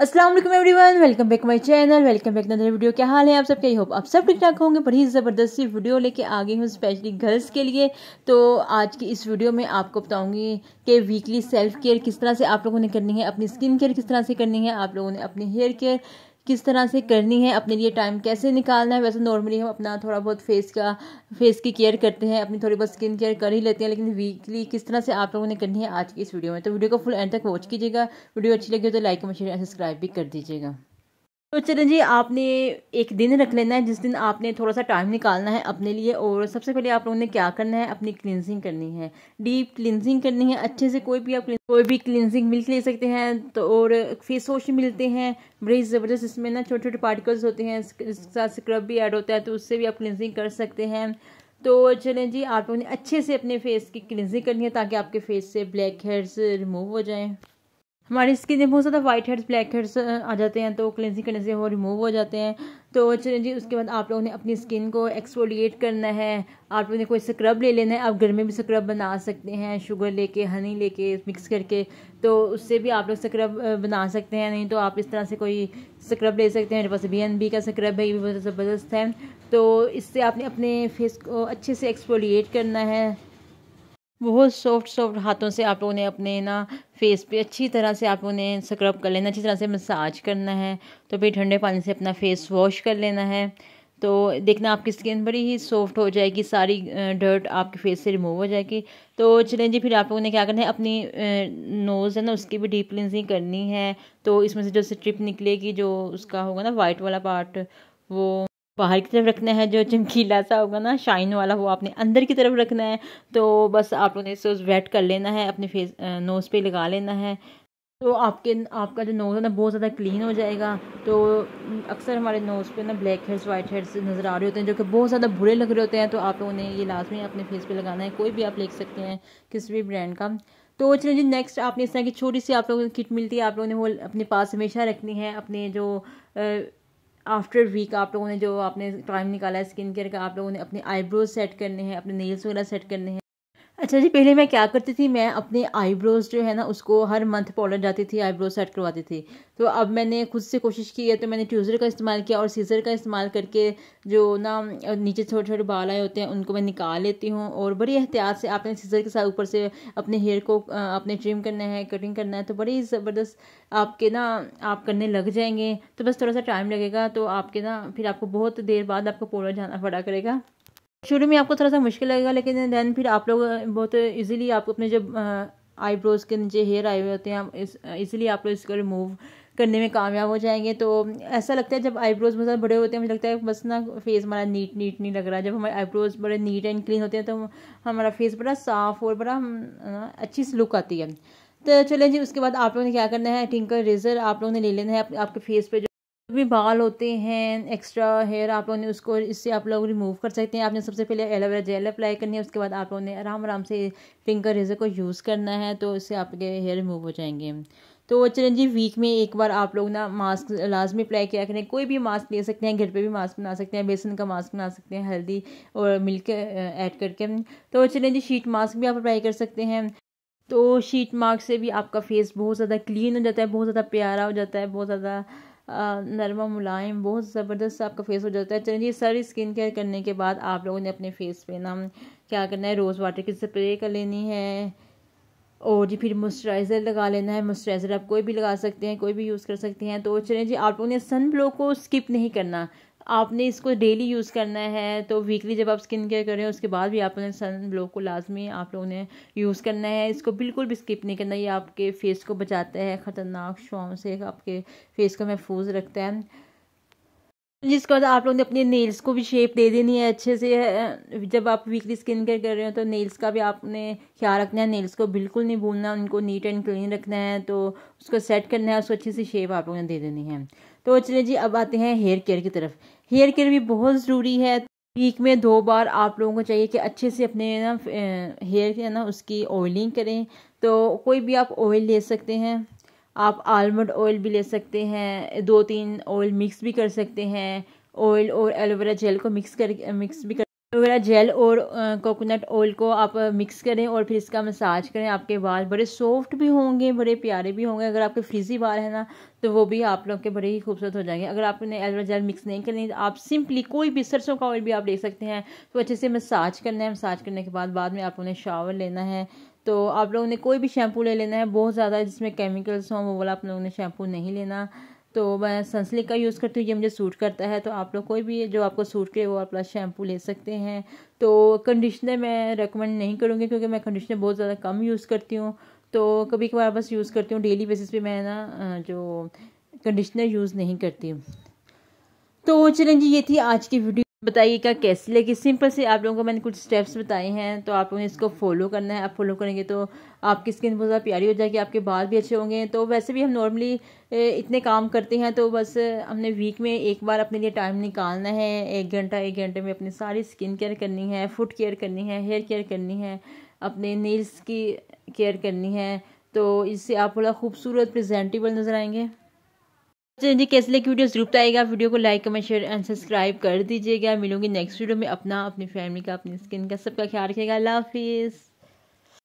Aslam everyone welcome back my channel welcome back another video क्या हाल है आप सब क्या होप आप सब ठीक ठाक होंगे बड़ी ज़बरदस्ती वीडियो लेके आ गई हूँ स्पेशली गर्ल्स के लिए तो आज की इस वीडियो में आपको बताऊंगी कि वीकली सेल्फ केयर किस तरह से आप लोगों ने करनी है अपनी स्किन केयर किस तरह से करनी है आप लोगों ने अपनी हेयर केयर किस तरह से करनी है अपने लिए टाइम कैसे निकालना है वैसे नॉर्मली हम अपना थोड़ा बहुत फेस का फेस की केयर करते हैं अपनी थोड़ी बहुत स्किन केयर कर ही लेते हैं लेकिन वीकली किस तरह से आप लोगों ने करनी है आज की इस वीडियो में तो वीडियो को फुल एंड तक वॉच कीजिएगा वीडियो अच्छी लगी हो तो लाइक और शेयर सब्सक्राइब भी कर दीजिएगा तो चलें जी आपने एक दिन रख लेना है जिस दिन आपने थोड़ा सा टाइम निकालना है अपने लिए और सबसे पहले आप लोगों ने क्या करना है अपनी क्लिनजिंग करनी है डीप क्लिनजिंग करनी है अच्छे से कोई भी आप कोई भी क्लिनजिंग मिल्क ले सकते हैं तो और फेस वॉश मिलते हैं बड़े ज़बरदस्त इसमें ना छोटे छोटे पार्टिकल्स होते हैं इसके साथ स्क्रब भी ऐड होता है तो उससे भी आप क्लिनजिंग कर सकते हैं तो चलें जी आप लोगों ने अच्छे से अपने फेस की क्लिनजिंग करनी है ताकि आपके फेस से ब्लैक हेयर्स रिमूव हो जाएँ हमारी स्किन में बहुत ज़्यादा वाइट हेड्स ब्लैक हेड्स आ जाते हैं तो क्लेंजिंग करने से वो रिमूव हो जाते हैं तो चलिए जी उसके बाद आप लोगों ने अपनी स्किन को एक्सफोलिएट करना है आप लोगों ने कोई स्क्रब ले लेना है आप घर में भी स्क्रब बना सकते हैं शुगर लेके हनी लेके मिक्स करके तो उससे भी आप लोग स्क्रब बना सकते हैं नहीं तो आप इस तरह से कोई स्क्रब ले सकते हैं मेरे पास बी एन बी का स्क्रब है ये भी बहुत ज़बरदस्त है तो इससे आपने अपने फेस को अच्छे से एक्सफोलिएट करना है बहुत सॉफ्ट सॉफ्ट हाथों से आप लोगों ने अपने ना फेस पे अच्छी तरह से आप लोगों ने स्क्रब कर लेना अच्छी तरह से मसाज करना है तो फिर ठंडे पानी से अपना फेस वॉश कर लेना है तो देखना आपकी स्किन बड़ी ही सॉफ्ट हो जाएगी सारी डर्ट आपके फेस से रिमूव हो जाएगी तो चलें जी फिर आप लोगों ने क्या करना है अपनी नोज़ है ना उसकी भी डीप क्लिनजिंग करनी है तो इसमें से जो स्ट्रिप निकलेगी जो उसका होगा ना वाइट वाला पार्ट वो बाहर की तरफ रखना है जो चमकीला सा होगा ना शाइन वाला वो आपने अंदर की तरफ रखना है तो बस आप लोगों ने इसे वेट कर लेना है अपने फेस नोज़ पे लगा लेना है तो आपके आपका जो नोज़ है ना बहुत ज़्यादा क्लीन हो जाएगा तो अक्सर हमारे नोज़ पे ना ब्लैक हेड्स वाइट हेड्स नज़र आ रहे होते हैं जो कि बहुत ज़्यादा बुरे लग रहे होते हैं तो आप लोगों ने ये लाजमी अपने फेस पे लगाना है कोई भी आप ले सकते हैं किसी भी ब्रांड का तो चलिए जी नेक्स्ट आपने इस तरह की छोटी सी आप लोगों को किट मिलती है आप लोगों ने वो अपने पास हमेशा रखनी है अपने जो आफ्टर वीक आप लोगों ने जो आपने टाइम निकाला है स्किन केयर का आप लोगों ने अपने आईब्रोज सेट करने हैं अपने नेल्स वगैरह सेट करने हैं अच्छा जी पहले मैं क्या करती थी मैं अपने आईब्रोज़ जो है ना उसको हर मंथ पाउडर जाती थी आईब्रोज सेट करवाती थी तो अब मैंने खुद से कोशिश की है तो मैंने ट्यूज़र का इस्तेमाल किया और सीज़र का इस्तेमाल करके जो ना नीचे छोटे छोटे बाल आए होते हैं उनको मैं निकाल लेती हूँ और बड़ी एहतियात से आपने सीज़र के साथ ऊपर से अपने हेयर को अपने ट्रिम करना है कटिंग करना है तो बड़ी ज़बरदस्त आपके ना आप करने लग जाएंगे तो बस थोड़ा सा टाइम लगेगा तो आपके ना फिर आपको बहुत देर बाद आपको पाउडर जाना पड़ा करेगा शुरू में आपको थोड़ा सा मुश्किल लगेगा लेकिन देन फिर आप लोग बहुत इजीली आप अपने जब आईब्रोज़ के नीचे हेयर आए हुए होते हैं ईजिली इजीली आप लोग इसको रिमूव करने में कामयाब हो जाएंगे तो ऐसा लगता है जब आईब्रोज बहुत बड़े होते हैं मुझे लगता है बस ना फेस हमारा नीट नीट नहीं लग रहा जब हमारे आईब्रोज बड़े नीट एंड क्लीन होते हैं तो हमारा फेस बड़ा साफ और बड़ा अच्छी सी लुक आती है तो चले जी उसके बाद आप लोगों ने क्या करना है टिंकर रेजर आप लोगों ने ले लेना है आप, आपके फेस पे जो जो भी बाल होते हैं एक्स्ट्रा हेयर आप लोगों ने उसको इससे आप लोग रिमूव कर सकते हैं आपने सबसे पहले एलोवेरा जेल अप्लाई करनी है उसके बाद आप लोगों ने आराम आराम से फिंगर रेजर को यूज़ करना है तो इससे आपके हेयर रिमूव हो जाएंगे तो चलें जी वीक में एक बार आप लोग ना मास्क लाजमी अप्लाई किया करें कोई भी मास्क ले सकते हैं घर पे भी मास्क बना सकते हैं बेसन का मास्क बना सकते हैं हल्दी और मिल्क ऐड करके तो चलें जी शीट मास्क भी आप अप्लाई कर सकते हैं तो शीट मास्क से भी आपका फेस बहुत ज़्यादा क्लीन हो जाता है बहुत ज़्यादा प्यारा हो जाता है बहुत ज़्यादा नरमा मुलायम बहुत ज़बरदस्त आपका फेस हो जाता है चलिए सारी स्किन केयर करने के बाद आप लोगों ने अपने फेस पे ना क्या करना है रोज़ वाटर की स्प्रे कर लेनी है और जी फिर मॉइस्चराइज़र लगा लेना है मॉइस्चराइज़र आप कोई भी लगा सकते हैं कोई भी यूज़ कर सकते हैं तो चलें जी आप लोगों ने सन ब्लॉक को स्किप नहीं करना आपने इसको डेली यूज़ करना है तो वीकली जब आप स्किन केयर कर रहे हैं उसके बाद भी आपने सन ब्लॉक को लाजमी आप लोगों ने यूज़ करना है इसको बिल्कुल भी स्किप नहीं करना ये आपके फेस को बचाता है ख़तरनाक शुआओं से आपके फेस को महफूज रखता है जिसके बाद आप लोगों ने अपने नेल्स को भी शेप दे देनी है अच्छे से जब आप वीकली स्किन केयर कर रहे हो तो नेल्स का भी आपने ख्याल रखना है नेल्स को बिल्कुल नहीं भूलना उनको नीट एंड क्लीन रखना है तो उसको सेट करना है उसको अच्छे से शेप आप लोगों ने दे देनी है तो चलिए जी अब आते हैं हेयर केयर की तरफ हेयर केयर भी बहुत ज़रूरी है वीक में दो बार आप लोगों को चाहिए कि अच्छे से अपने ना हेयर है ना उसकी ऑयलिंग करें तो कोई भी आप ऑयल ले सकते हैं आप आलमंड ऑयल भी ले सकते हैं दो तीन ऑयल मिक्स भी कर सकते हैं ऑयल और एलोवेरा जेल को मिक्स कर मिक्स भी कर एलोवेरा जेल और कोकोनट ऑयल को आप मिक्स करें और फिर इसका मसाज करें आपके बाल बड़े सॉफ्ट भी होंगे बड़े प्यारे भी होंगे अगर आपके फ्रिजी बाल है ना तो वो भी आप लोग के बड़े ही खूबसूरत हो जाएंगे अगर आपने एलोवेरा जेल मिक्स नहीं करनी तो आप सिंपली कोई भी सरसों का ऑयल भी आप ले सकते हैं तो अच्छे से मसाज करना है मसाज करने के बाद बाद में आप उन्हें शावर लेना है तो आप लोगों ने कोई भी शैम्पू ले लेना है बहुत ज़्यादा जिसमें केमिकल्स हों वो वाला आप लोगों ने शैम्पू नहीं लेना तो मैं सनसिल्क का यूज़ करती हूँ ये मुझे सूट करता है तो आप लोग कोई भी जो आपको सूट करे वो आप शैम्पू ले सकते हैं तो कंडीशनर मैं रिकमेंड नहीं करूँगी क्योंकि मैं कंडीशनर बहुत ज़्यादा कम यूज़ करती हूँ तो कभी कभार बस यूज़ करती हूँ डेली बेसिस पे मैं ना जो कंडीशनर यूज़ नहीं करती हूँ तो चलें जी ये थी आज की वीडियो बताइएगा कैसे लेकिन सिंपल से आप लोगों को मैंने कुछ स्टेप्स बताए हैं तो आप लोगों ने इसको फॉलो करना है आप फॉलो करेंगे तो आपकी स्किन बहुत ज़्यादा प्यारी हो जाएगी आपके बाल भी अच्छे होंगे तो वैसे भी हम नॉर्मली इतने काम करते हैं तो बस हमने वीक में एक बार अपने लिए टाइम निकालना है एक घंटा एक घंटे में अपनी सारी स्किन केयर करनी है फुट केयर करनी है हेयर केयर करनी है अपने नेल्स की केयर करनी है तो इससे आप थोड़ा खूबसूरत प्रजेंटेबल नज़र आएंगे जी कैसे वीडियो जरूर आएगा वीडियो को like comment share and subscribe कर दीजिएगा मिलूंगी नेक्स्ट वीडियो में अपना अपनी फैमिली का अपनी स्किन का सबका ख्याल रखेगा अल्लाह हाफिज़